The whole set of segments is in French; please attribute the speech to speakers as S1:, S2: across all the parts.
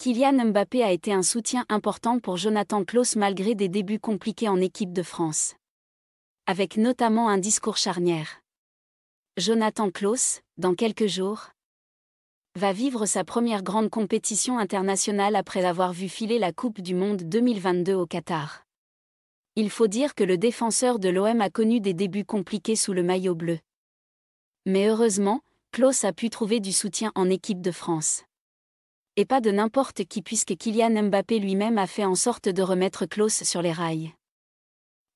S1: Kylian Mbappé a été un soutien important pour Jonathan Klaus malgré des débuts compliqués en équipe de France. Avec notamment un discours charnière. Jonathan Klaus, dans quelques jours, va vivre sa première grande compétition internationale après avoir vu filer la Coupe du Monde 2022 au Qatar. Il faut dire que le défenseur de l'OM a connu des débuts compliqués sous le maillot bleu. Mais heureusement, Klaus a pu trouver du soutien en équipe de France et pas de n'importe qui puisque Kylian Mbappé lui-même a fait en sorte de remettre Klaus sur les rails.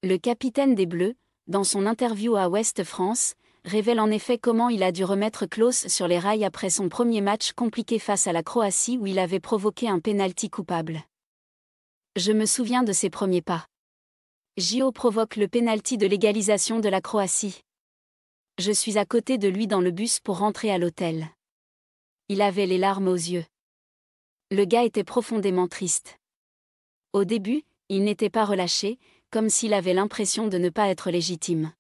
S1: Le capitaine des Bleus, dans son interview à West France, révèle en effet comment il a dû remettre Klaus sur les rails après son premier match compliqué face à la Croatie où il avait provoqué un pénalty coupable. Je me souviens de ses premiers pas. Gio provoque le pénalty de l'égalisation de la Croatie. Je suis à côté de lui dans le bus pour rentrer à l'hôtel. Il avait les larmes aux yeux. Le gars était profondément triste. Au début, il n'était pas relâché, comme s'il avait l'impression de ne pas être légitime.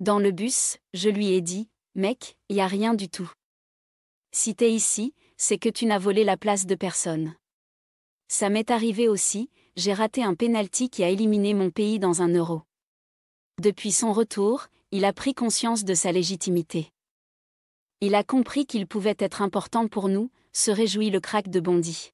S1: Dans le bus, je lui ai dit, mec, y a rien du tout. Si t'es ici, c'est que tu n'as volé la place de personne. Ça m'est arrivé aussi, j'ai raté un pénalty qui a éliminé mon pays dans un euro. Depuis son retour, il a pris conscience de sa légitimité. Il a compris qu'il pouvait être important pour nous, se réjouit le crack de Bondy.